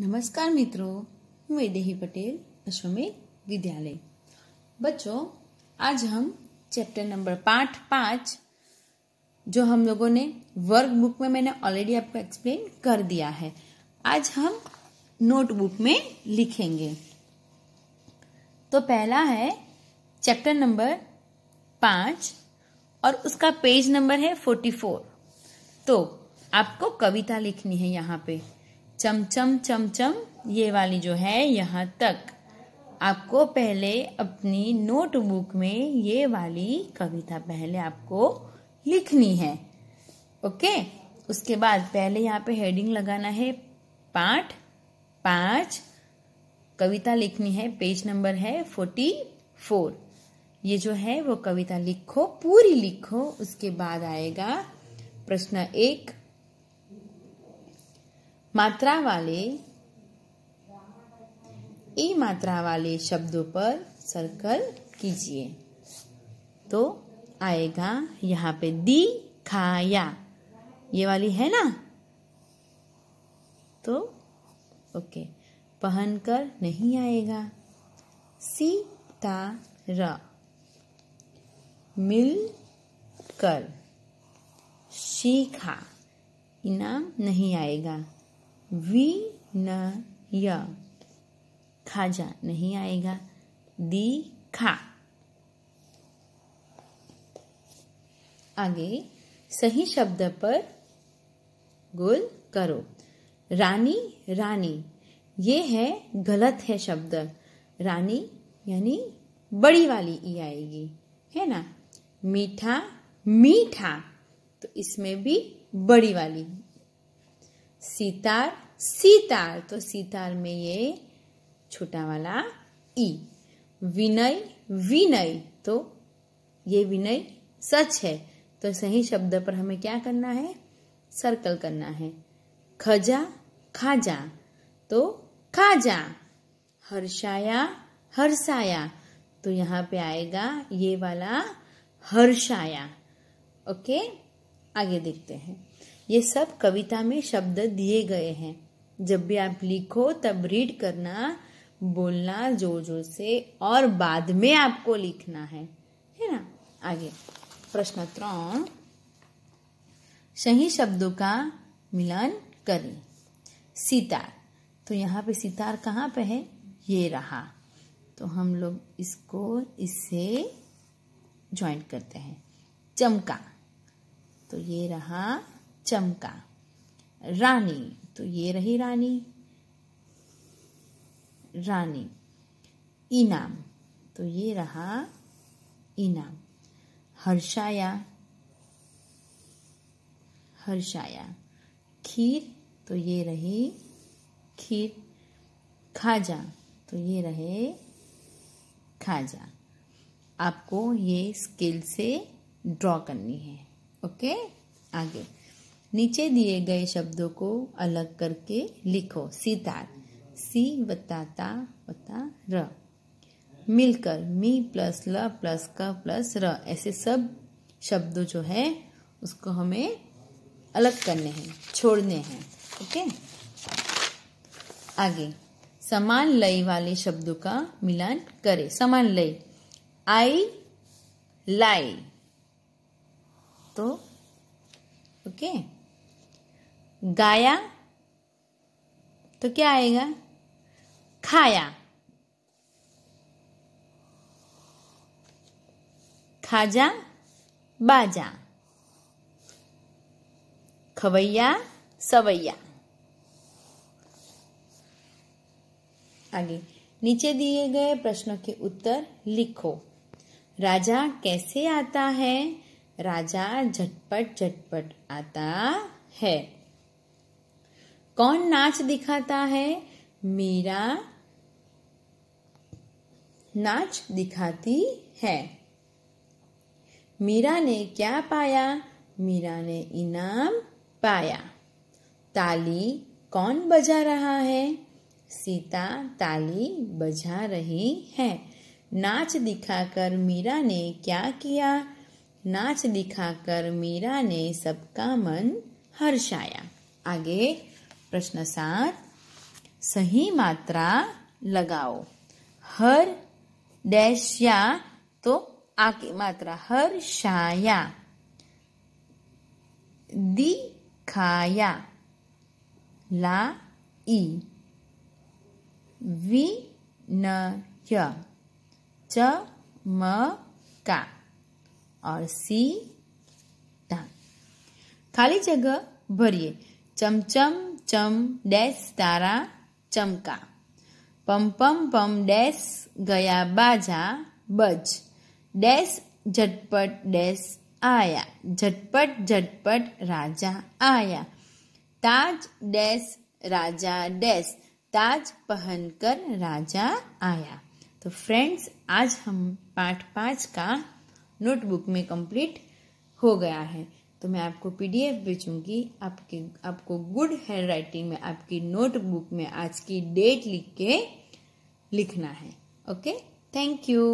नमस्कार मित्रों हूँ वैदेही पटेल अश्वमी विद्यालय बच्चों आज हम चैप्टर नंबर पाठ पाँच जो हम लोगों ने वर्क बुक में मैंने ऑलरेडी आपको एक्सप्लेन कर दिया है आज हम नोटबुक में लिखेंगे तो पहला है चैप्टर नंबर पाँच और उसका पेज नंबर है फोर्टी फोर तो आपको कविता लिखनी है यहाँ पे चमचम चमचम ये वाली जो है यहाँ तक आपको पहले अपनी नोटबुक में ये वाली कविता पहले आपको लिखनी है ओके उसके बाद पहले यहाँ पे हेडिंग लगाना है पाठ पांच कविता लिखनी है पेज नंबर है फोर्टी फोर ये जो है वो कविता लिखो पूरी लिखो उसके बाद आएगा प्रश्न एक मात्रा वाले ई मात्रा वाले शब्दों पर सर्कल कीजिए तो आएगा यहाँ पे दी खाया ये वाली है ना तो ओके पहन कर नहीं आएगा सीता र मिल कर सीखा इनाम नहीं आएगा य खाजा नहीं आएगा दी खा आगे सही शब्द पर गोल करो रानी रानी ये है गलत है शब्द रानी यानी बड़ी वाली ई आएगी है ना मीठा मीठा तो इसमें भी बड़ी वाली सितार सितार तो सितार में ये छोटा वाला ई विनय विनय तो ये विनय सच है तो सही शब्द पर हमें क्या करना है सर्कल करना है खजा खाजा तो खाजा हर्षाया हर्षाया तो यहाँ पे आएगा ये वाला हर्षाया ओके आगे देखते हैं ये सब कविता में शब्द दिए गए हैं जब भी आप लिखो तब रीड करना बोलना जोर जोर से और बाद में आपको लिखना है है ना आगे प्रश्न त्रण सही शब्दों का मिलन करें सितार तो यहाँ पे सितार कहाँ पे है ये रहा तो हम लोग इसको इससे ज्वाइन करते हैं चमका तो ये रहा चमका रानी तो ये रही रानी रानी इनाम तो ये रहा इनाम हर्षाया हर्षाया खीर तो ये रही खीर खाजा तो ये रहे खाजा आपको ये स्केल से ड्रॉ करनी है ओके आगे नीचे दिए गए शब्दों को अलग करके लिखो सितार सी बताता बता र मिलकर मी प्लस ल प्लस क प्लस र ऐसे सब शब्द जो है उसको हमें अलग करने हैं छोड़ने हैं ओके आगे समान लय वाले शब्दों का मिलान करें समान लय आई लाई तो ओके okay? गाया तो क्या आएगा खाया खाजा बाजा खवैया सवैया आगे नीचे दिए गए प्रश्नों के उत्तर लिखो राजा कैसे आता है राजा झटपट झटपट आता है कौन नाच दिखाता है मीरा नाच दिखाती है मीरा ने क्या पाया मीरा ने इनाम पाया ताली कौन बजा रहा है सीता ताली बजा रही है नाच दिखाकर मीरा ने क्या किया नाच दिखाकर मीरा ने सबका मन हर्षाया आगे प्रश्न सात सही मात्रा लगाओ हर डैश या तो आके मात्रा हर शाया खाया ला ई म चमका और सी खाली जगह भरिए चमचम चम ડેશ तारा चमका पम पम पम ડેશ गया बाजा बज ડેશ झटपट डैश आया झटपट झटपट राजा आया ताज डैश राजा डैश ताज पहनकर राजा आया तो फ्रेंड्स आज हम पाठ पाँच का नोटबुक में कंप्लीट हो गया है तो मैं आपको पीडीएफ बेचूंगी आपके आपको गुड हैंड राइटिंग में आपकी नोटबुक में आज की डेट लिख के लिखना है ओके थैंक यू